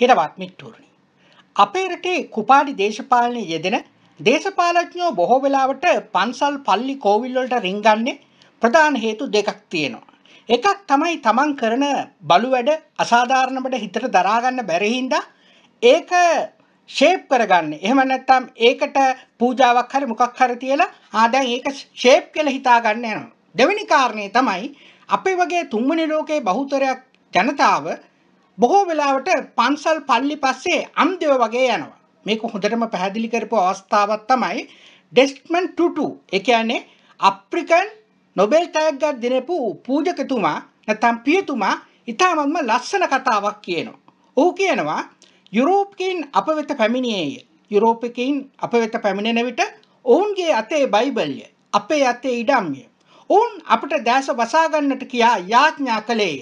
හිරවත් මිට්ටූරණි. අපේ රටේ කුපාඩි දේශපාලනය යෙදෙන දේශපාලඥයෝ බොහෝ වෙලාවට පන්සල් පල්ලි කෝවිල්වලට රිංගන්නේ ප්‍රධාන හේතු දෙකක් තියෙනවා. එකක් තමයි තමන් කරන බලු වැඩ අසාධාරණකට හිතට දරාගන්න බැරි හින්දා ඒක ෂේප් කරගන්න. එහෙම නැත්නම් ඒකට පූජාවක් හරි මොකක් හරි තියලා ආ දැන් ඒක ෂේප් කියලා හිතාගන්න යනවා. දෙවෙනි කාරණේ තමයි අපේ වගේ තුන්වෙනි ලෝකයේ බහුතරයක් ජනතාව බොහෝ වෙලාවට පන්සල් පල්ලි පස්සේ අම්දව වගේ යනවා. මේක හොඳටම පැහැදිලි කරපු අවස්ථාවක් තමයි ඩෙස්ට්මන් ටුටු. ඒ කියන්නේ අප්‍රිකන් නොබෙල් ටැග් එකක් දෙනපු පූජකතුමා නැත්නම් පියතුමා ඉතාමත්ම ලස්සන කතාවක් කියනවා. ඔහු කියනවා යුරෝපකයින් අප වෙත පැමිණියේය. යුරෝපකයින් අප වෙත පැමිණෙන විට ඔවුන්ගේ අතේ බයිබල්ය, අපේ අතේ ඉඩම්ය. ඔවුන් අපට දැස වසා ගන්නට කියා යාඥා කළේය.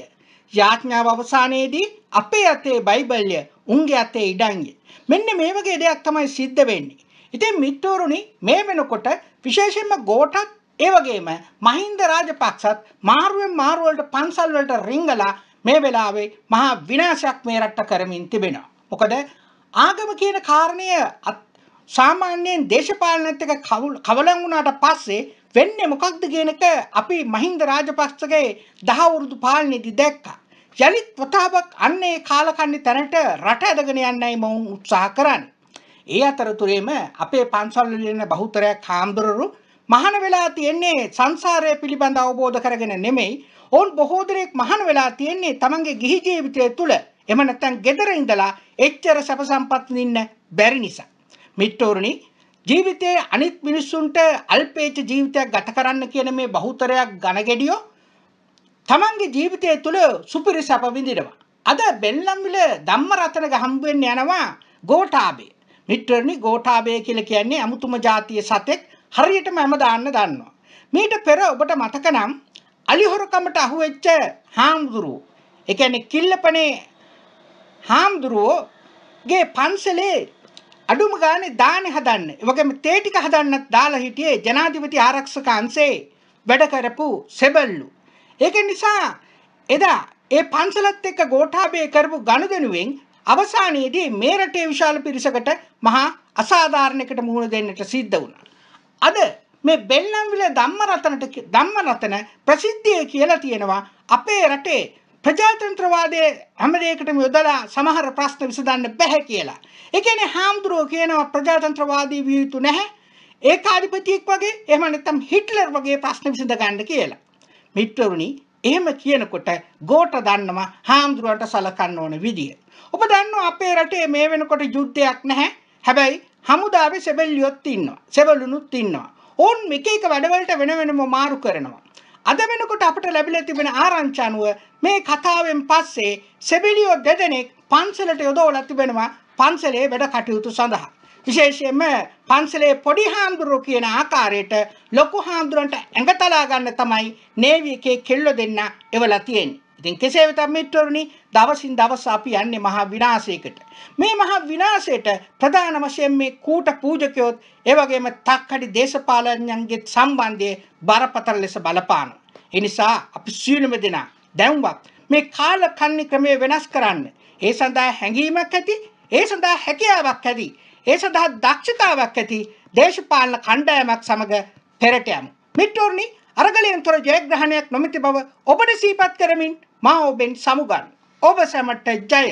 යාඥාව අවසානයේදී අපේ අතේ බයිබල්ය උන්ගේ අතේ ඉඩන්ගේ. මෙන්න මේ වගේ දෙයක් තමයි සිද්ධ වෙන්නේ. ඉතින් මිත්‍රවරුනි මේ වෙනකොට විශේෂයෙන්ම ගෝඨත් ඒ වගේම මහින්ද රාජපක්ෂත් මාරුවෙන් මාරුවලට පන්සල් වලට රිංගලා මේ වෙලාවේ මහා විනාශයක් මේ රටට කරමින් තිබෙනවා. මොකද ආගම කියන කාරණය සාමාන්‍යයෙන් දේශපාලනත් එක්ක කවලම් වුණාට පස්සේ වෙන්නේ මොකක්ද කියන එක අපි මහින්ද රාජපක්ෂගේ දහවුරුදු පාලනයේදී දැක්කා. යලිත් වතාවක් අන්නේ කාලකන්ණි තැනට රට ඇදගෙන යන්නයි මොවුන් උත්සාහ කරන්නේ. ඒ අතරතුරේම අපේ පන්සල්වල ඉන්න බහුතරයක් හාමුදුරුවරු මහාන වෙලා තියෙන්නේ සංසාරය පිළිබඳ අවබෝධ කරගෙන නෙමෙයි. ඔවුන් බොහෝ දෙනෙක් මහාන වෙලා තියෙන්නේ තමන්ගේ ගිහි ජීවිතය තුළ. එහෙම නැත්නම් gedara ඉඳලා එච්චර සැප සම්පත් නින්න බැරි නිසා. මිට්ටෝරුනි ජීවිතයේ අනිත් මිනිස්සුන්ට අල්පේච්ච ජීවිතයක් ගත කරන්න කියන මේ බහුතරයක් ගණගෙඩියෝ තමන්ගේ ජීවිතය තුළ සුපිරි සැප විඳිනවා. අද බෙල්ලම්විල ධම්මරතන හම්බෙන්න යනවා ගෝඨාභය. මිත්‍රනි ගෝඨාභය කියලා කියන්නේ අමුතුම જાතිය සතෙක් හරියටම හැම දාන්න දන්නවා. මීට පෙර ඔබට මතක නම් අලිහොරකමට අහුවෙච්ච හාමුදුරුවෝ ඒ කියන්නේ කිල්ලපනේ හාමුදුරුවෝගේ පන්සලේ අඩුම ගානේ දානේ හදන්න. ඒ වගේම තේ ටික හදන්නත් දාලා හිටියේ ජනාධිපති ආරක්ෂක අංශේ වැඩ කරපු සෙබල්ලු. ඒක නිසා එදා ඒ පන්සලත් එක්ක ගෝඨාභය කරපු ගනුදෙනුවෙන් අවසානයේදී මේ රටේ විශාල පිරිසකට මහා අසාධාරණයකට මුහුණ දෙන්නට සිද්ධ වුණා. අද මේ බෙල්ලම්විල ධම්මරතනට ධම්මරතන ප්‍රසිද්ධිය කියලා තියෙනවා අපේ රටේ ප්‍රජාතන්ත්‍රවාදයේ හැම දෙයකටම යොදලා සමහර ප්‍රශ්න විසඳන්න බැහැ කියලා. ඒ කියන්නේ හාමුදුරුවෝ කියනවා ප්‍රජාතන්ත්‍රවාදී විය යුතු නැහැ. ඒකාධිපතියෙක් වගේ එහෙම නැත්නම් හිට්ලර් වගේ ප්‍රශ්න විසඳ ගන්න කියලා. මිත්‍රවරුනි එහෙම කියනකොට ගෝට දන්නවා හාමුදුරුවන්ට සලකන්න ඕන විදිය. ඔබ දන්නවා අපේ රටේ මේ වෙනකොට යුද්ධයක් නැහැ. හැබැයි හමුදාවේ සෙබල්ලියොත් ඉන්නවා. සෙබළුනුත් ඉන්නවා. ඕන් එක එක වැඩවලට වෙන වෙනම මාරු කරනවා. අද වෙනකොට අපට ලැබිලා තිබෙන ආරංචි අනුව මේ කතාවෙන් පස්සේ සෙබිලියෝ දෙදෙනෙක් පන්සලට යොදවලා තිබෙනවා පන්සලේ වැඩ කටයුතු සඳහා. විශේෂයෙන්ම පන්සලේ පොඩි හාමුදුරුවෝ කියන ආකාරයට ලොකු හාමුදුරන්ට ඇඟතලා ගන්න තමයි නේවි එකේ කෙල්ල දෙන්න එවලා තියෙන්නේ. ඉතින් කෙසේ වෙතත් මිත්‍රවරුනි දවසින් දවස අපි යන්නේ මහා විනාශයකට. මේ මහා විනාශයට ප්‍රධාන වශයෙන් මේ කූට පූජකයොත් ඒ වගේම තක්කඩි දේශපාලනඥයන්ගේ සම්බන්ධය බරපතල ලෙස බලපානවා. ඒ නිසා අපි සියලුම දෙනා දැන්වත් මේ කාල කන්නි ක්‍රමය වෙනස් කරන්න. ඒ සඳහා හැඟීමක් ඇති, ඒ සඳහා හැකියාවක් ඇති, ඒ සඳහා දක්ෂතාවක් ඇති දේශපාලන කණ්ඩායමක් සමග පෙරට යමු. මිත්‍රෝනි අරගලයන්තර ජයග්‍රහණයක් නොමැති බව ඔබට සීපත් කරමින් මා ඔබෙන් සමුගන්න ඔබ සැමට ජය